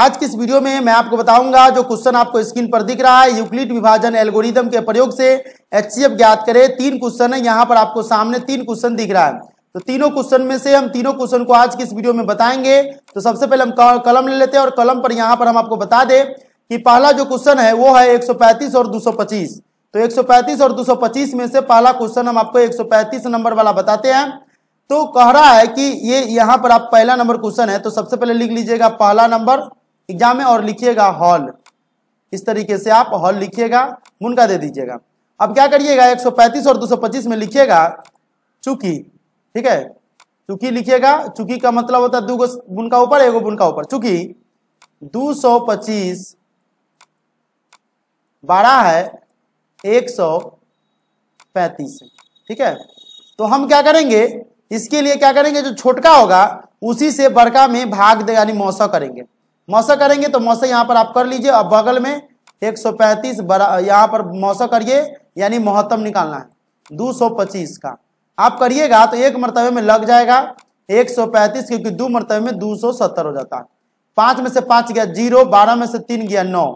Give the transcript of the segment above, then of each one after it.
आज किस इस वीडियो में मैं आपको बताऊंगा जो क्वेश्चन आपको स्क्रीन पर दिख रहा है यूक्लिड विभाजन एल्गोरिदम के प्रयोग से एच ज्ञात करें तीन क्वेश्चन है यहाँ पर आपको सामने तीन क्वेश्चन दिख रहा है तो तीनों क्वेश्चन में से हम तीनों क्वेश्चन को आज की इस वीडियो में बताएंगे तो सबसे पहले हम कलम ले लेते हैं और कलम पर यहाँ पर हम आपको बता दें कि पहला जो क्वेश्चन है वो है एक और दो तो एक और दो में से पहला क्वेश्चन हम आपको एक नंबर वाला बताते हैं तो कह रहा है कि ये यहाँ पर आप पहला नंबर क्वेश्चन है तो सबसे पहले लिख लीजिएगा पहला नंबर एग्जाम में और लिखिएगा हॉल इस तरीके से आप हॉल लिखिएगा मुनका दे दीजिएगा अब क्या करिएगा 135 और 225 में लिखिएगा चुकी ठीक है चुकी लिखिएगा चुकी का मतलब होता है दो बुनका ऊपर एगो बुनका ऊपर चुकी 225 बारह है 135 ठीक है तो हम क्या करेंगे इसके लिए क्या करेंगे जो छोटका होगा उसी से बड़का में भाग दे यानी मौसा करेंगे मौसा करेंगे तो मौसा यहाँ पर आप कर लीजिए अब बगल में एक सौ पैंतीस बरा यहाँ पर मौसा करिए यानी मोहत्तम निकालना है दो सौ पच्चीस का आप करिएगा तो एक मरतबे में लग जाएगा एक सौ पैंतीस क्योंकि दो मरतबे में दो सौ सत्तर हो जाता है पाँच में से पाँच गया जीरो बारह में से तीन गया नौ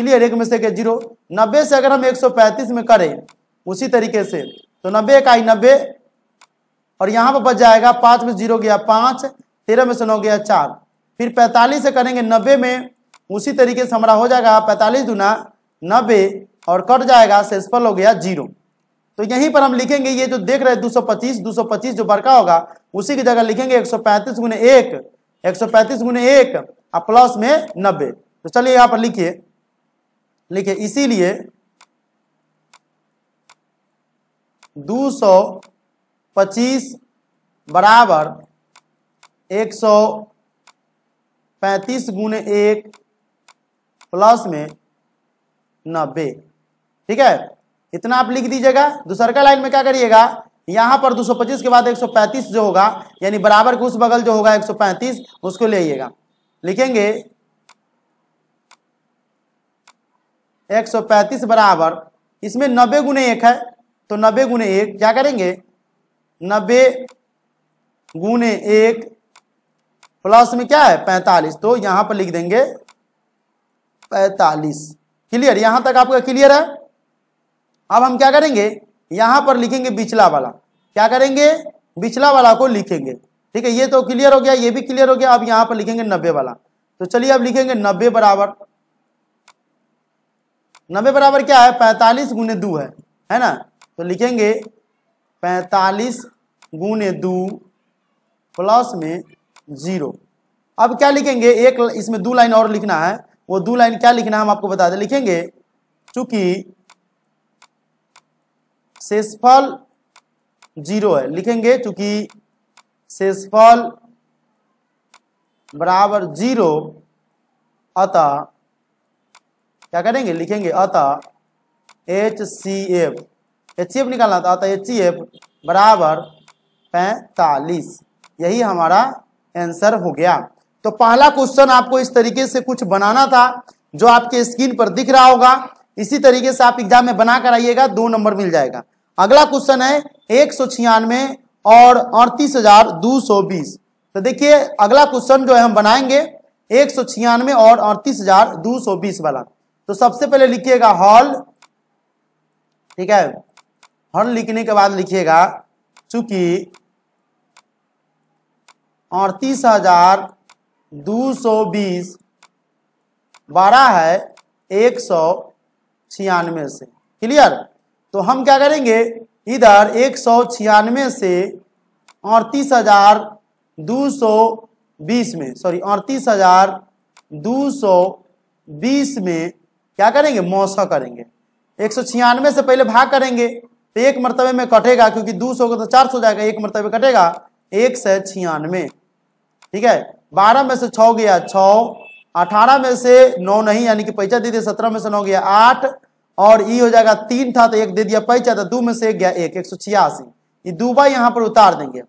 क्लियर एक में से गया जीरो नब्बे से अगर हम एक सौ पैंतीस में करें उसी तरीके से तो नब्बे इकाई नब्बे और यहाँ पर बच जाएगा पाँच में जीरो गया पाँच तेरह में से नौ गया चार फिर पैंतालीस से करेंगे नब्बे में उसी तरीके से हमारा हो जाएगा पैंतालीस दुना नब्बे और कट जाएगा सेसपल हो गया जीरो तो यहीं पर हम लिखेंगे ये जो देख रहे हैं 225 225 जो बड़का होगा उसी की जगह लिखेंगे एक सौ पैंतीस गुने एक एक सौ पैंतीस गुने एक और प्लस में नब्बे तो चलिए यहाँ पर लिखिए लिखिए इसीलिए दो सौ पच्चीस बराबर एक सौ पैंतीस गुने एक प्लस में नब्बे ठीक है इतना आप लिख दीजिएगा दूसरका लाइन में क्या करिएगा यहां पर 225 के बाद 135 जो होगा यानी बराबर के उस बगल जो होगा 135 उसको ले आइएगा लिखेंगे 135 बराबर इसमें नब्बे गुने एक है तो नब्बे गुने एक क्या करेंगे नब्बे गुने एक प्लस में क्या है पैंतालीस तो यहां पर लिख देंगे पैतालीस क्लियर यहां तक आपका क्लियर है अब हम क्या करेंगे यहां पर लिखेंगे बिचला वाला क्या करेंगे बिचला वाला को लिखेंगे ठीक है ये तो क्लियर हो गया ये भी क्लियर हो गया अब यहां पर लिखेंगे नब्बे वाला तो चलिए अब लिखेंगे नब्बे बराबर नब्बे बराबर क्या है पैंतालीस गुने दू है है ना तो लिखेंगे पैंतालीस गुने दू प्लस में जीरो अब क्या लिखेंगे एक इसमें दो लाइन और लिखना है वो दो लाइन क्या लिखना है हम आपको बता दें लिखेंगे चूंकि शेषफल जीरो है लिखेंगे चूंकि शेषफल बराबर जीरो अतः क्या करेंगे लिखेंगे अतः H C F H C F निकालना था अतः एच सी एफ बराबर पैंतालीस यही हमारा आंसर हो गया तो पहला क्वेश्चन आपको इस तरीके से कुछ बनाना था जो आपके स्क्रीन पर दिख रहा होगा इसी तरीके से आप एग्जाम में बना कर आइएगा दो नंबर मिल जाएगा अगला क्वेश्चन है एक सौ छियानवे और अड़तीस हजार दो सौ बीस तो देखिए अगला क्वेश्चन जो है हम बनाएंगे एक सौ छियानवे और अड़तीस हजार दो सौ बीस वाला तो सबसे पहले लिखिएगा हॉल ठीक है हॉल लिखने के बाद लिखिएगा चूंकि अड़तीस हजार दो सौ बीस बारह है एक सौ छियानवे से क्लियर तो हम क्या करेंगे इधर एक सौ छियानवे से अड़तीस हजार दो सौ बीस में सॉरी अड़तीस हजार दो सौ बीस में क्या करेंगे मौसा करेंगे एक सौ छियानवे से पहले भाग करेंगे तो एक मरतबे में कटेगा क्योंकि दो सौ का तो चार सौ जाएगा एक मरतबे कटेगा एक सौ छियानवे ठीक है बारह में से छ गया छ अठारह में से नौ नहीं यानी कि पैचा दे दिया सत्रह में से नौ गया आठ और ई हो जाएगा तीन था तो एक दे दिया पैचा तो दो में से एक गया एक एक सौ छियासी ये दूबा यहाँ पर उतार देंगे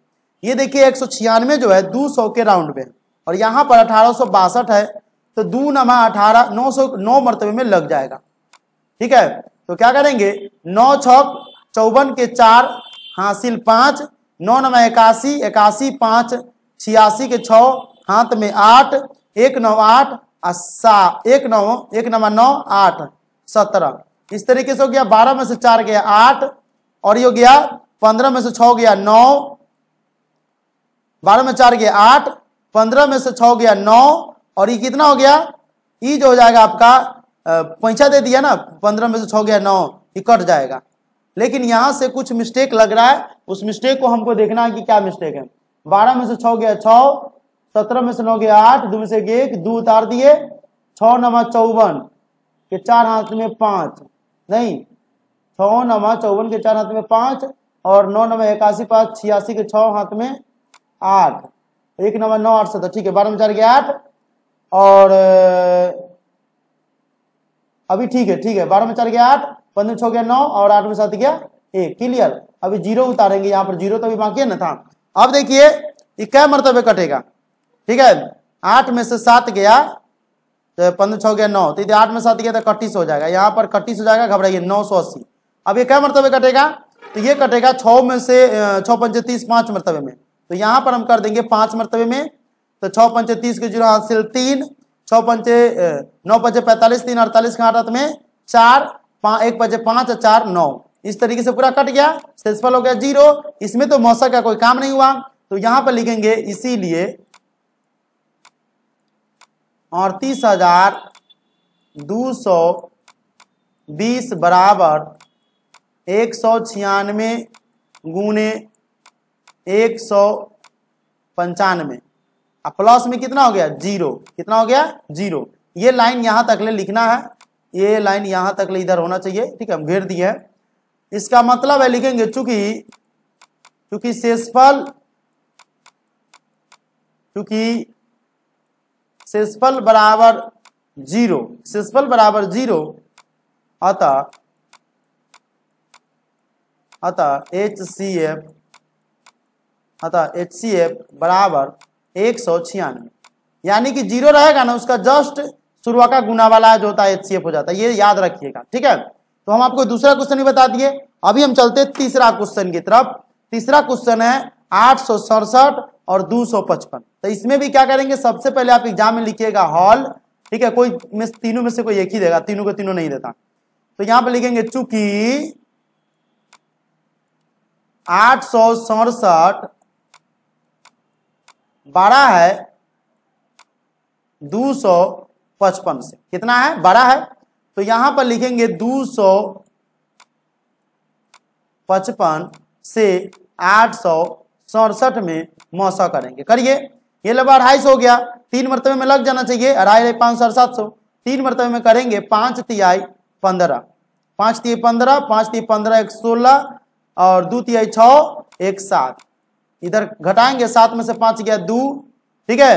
ये देखिए एक सौ छियानवे जो है दो सौ के राउंड में और यहाँ पर अठारह सौ बासठ है तो दो नमा अठारह नौ सौ नौ मरतबे में लग जाएगा ठीक है तो क्या करेंगे नौ छ चौवन के चार हासिल पांच नौ नमा इक्यासी इक्यासी पांच छियासी के छ हाथ में आठ एक नौ आठ और सा एक नौ एक नवा नौ आठ सत्रह इस तरीके से हो गया बारह में से चार गया आठ और ये हो गया पंद्रह में से छ गया नौ बारह में चार गया आठ पंद्रह में से छ गया नौ और ये कितना हो गया ये जो हो जाएगा आपका पैसा दे दिया ना पंद्रह में से छ गया नौ ये कट जाएगा लेकिन यहां से कुछ मिस्टेक लग रहा है उस मिस्टेक को हमको देखना है कि क्या मिस्टेक है बारह में से छ गया छ सत्रह में से नौ गया आठ दो में से एक दो उतार दिए छ नवा चौवन के चार हाथ में पांच नहीं छ नवा चौवन के चार हाथ में पांच और नौ नवा इक्यासी पांच छियासी के छ हाथ में आठ एक नवा नौ आठ सत्तर ठीक है बारह में चार गया आठ और अभी ठीक है ठीक है बारह में चार गया आठ पंद्रह छ गया नौ और आठ में सात गया एक क्लियर अभी जीरो उतारेंगे यहाँ पर जीरो तो अभी बाकी है ना था अब देखिए ये कै मरतबे कटेगा ठीक है आठ में से सात गया तो पंद्रह छः गया नौ तो आठ में सात गया तो इकतीस हो जाएगा यहाँ पर कट्टीस हो जाएगा घबराइए नौ सौ अस्सी अब ये कै मरतबे कटेगा तो ये कटेगा छः में से छः पंचे तीस पाँच मरतबे में तो यहाँ पर हम कर देंगे पाँच मरतबे में तो छः पंचे तीस के जीरो हासिल तीन छः पंचे नौ पंचे पैंतालीस तीन अड़तालीस के आठ में चार एक पंचे पाँच चार नौ इस तरीके से पूरा कट गया सेल्सफल हो गया जीरो इसमें तो मौसा का कोई काम नहीं हुआ तो यहां पर लिखेंगे इसीलिए अड़तीस हजार दो सौ बीस बराबर एक सौ छियानवे गुने एक सौ पंचानवे अब प्लस में कितना हो गया जीरो कितना हो गया जीरो ये लाइन यहां तक ले लिखना है ये लाइन यहां तक ले इधर होना चाहिए ठीक है हम घेर दिए इसका मतलब है लिखेंगे चूंकि चूंकि शेषफल चूंकि शेषफल बराबर जीरो शेषफल बराबर जीरो अतः अतः एच सी एफ अतः एच सी एफ बराबर एक सौ छियानवे यानी कि जीरो रहेगा ना उसका जस्ट शुरुआत का गुना वाला जो होता है एच सी एफ हो जाता है ये याद रखिएगा ठीक है तो हम आपको दूसरा क्वेश्चन भी बता दिए अभी हम चलते तीसरा क्वेश्चन की तरफ तीसरा क्वेश्चन है आठ सौ सड़सठ और दो पचपन तो इसमें भी क्या करेंगे सबसे पहले आप एग्जाम में लिखिएगा हॉल ठीक है कोई में तीनों में से कोई एक ही देगा तीनों को तीनों नहीं देता तो यहां पर लिखेंगे चूंकि आठ सौ सड़सठ बड़ा है दो सौ पचपन से कितना है बड़ा है तो यहां पर लिखेंगे दो सौ पचपन से आठ सौ सड़सठ में मौसा करेंगे करिए ये लगभग अढ़ाई सौ हो गया तीन मरतबे में लग जाना चाहिए अढ़ाई पांच सौ सात सौ तीन मरतबे में करेंगे पांच तिहाई पंद्रह पांच तिहाई पंद्रह पांच तिहाई पंद्रह एक सोलह और दो तिहाई छ एक सात इधर घटाएंगे सात में से पांच गया दो ठीक है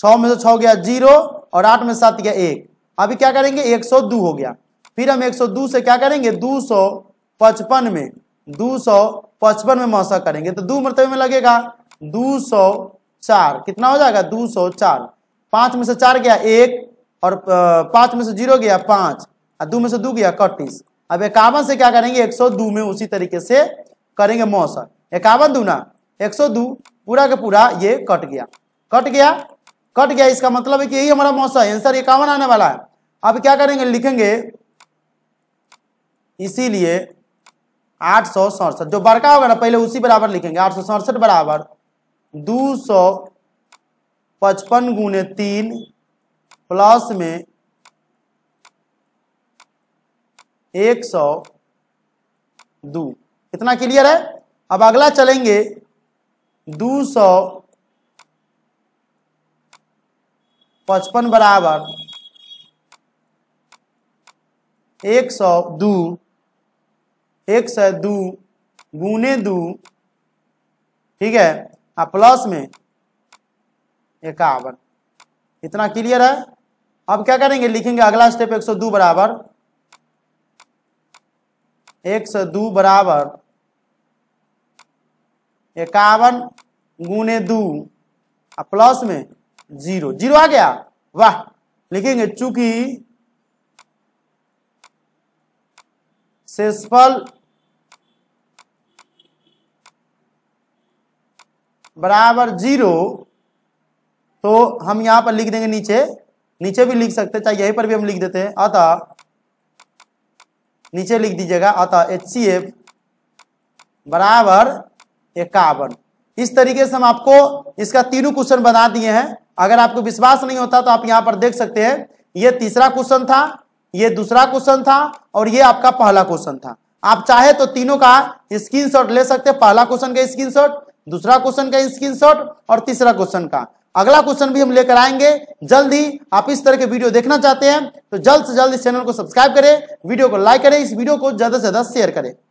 छ में से छ गया जीरो और आठ में सात गया एक अभी क्या करेंगे 102 हो गया फिर हम 102 से क्या करेंगे 255 में 255 में मौसा करेंगे तो दो मरतबे में लगेगा 204 कितना हो जाएगा 204 पांच में से चार गया एक और पांच में से जीरो गया पांच और दो में से दो गया इकतीस अब इक्यावन से क्या करेंगे 102 में उसी तरीके से करेंगे मौसा इक्यावन दूना एक पूरा का पूरा ये कट गया कट गया कट गया इसका मतलब है कि यही हमारा मौसा है आंसर इक्यावन आने वाला है अब क्या करेंगे लिखेंगे इसीलिए आठ सौ सड़सठ जो बड़का होगा ना पहले उसी बराबर लिखेंगे आठ सौ सड़सठ बराबर दो सौ पचपन गुने तीन प्लस में एक सौ दो इतना क्लियर है अब अगला चलेंगे दो सौ पचपन बराबर एक सौ दू एक सौ दू गुने दू ठीक है आ प्लस में इक्यावन इतना क्लियर है अब क्या करेंगे लिखेंगे अगला स्टेप एक सौ दू बराबर एक सौ दू बराबर इक्यावन गुने दू आ प्लस में जीरो जीरो आ गया वाह लिखेंगे चूंकि शेषफल बराबर जीरो तो हम यहां पर लिख देंगे नीचे नीचे भी लिख सकते चाहे यहीं पर भी हम लिख देते हैं अतः नीचे लिख दीजिएगा अतः एच सी एफ बराबर इक्यावन इस तरीके से हम आपको इसका तीनों क्वेश्चन बना दिए हैं अगर आपको विश्वास नहीं होता तो आप यहां पर देख सकते हैं ये तीसरा क्वेश्चन था ये दूसरा क्वेश्चन था और ये आपका पहला क्वेश्चन था आप चाहे तो तीनों का स्क्रीनशॉट ले सकते हैं पहला क्वेश्चन का स्क्रीनशॉट दूसरा क्वेश्चन का स्क्रीनशॉट और तीसरा क्वेश्चन का अगला क्वेश्चन भी हम लेकर आएंगे जल्द ही आप इस तरह के वीडियो देखना चाहते हैं तो जल्द से जल्द इस चैनल को सब्सक्राइब करें वीडियो को लाइक करें इस वीडियो को ज्यादा से ज्यादा शेयर करें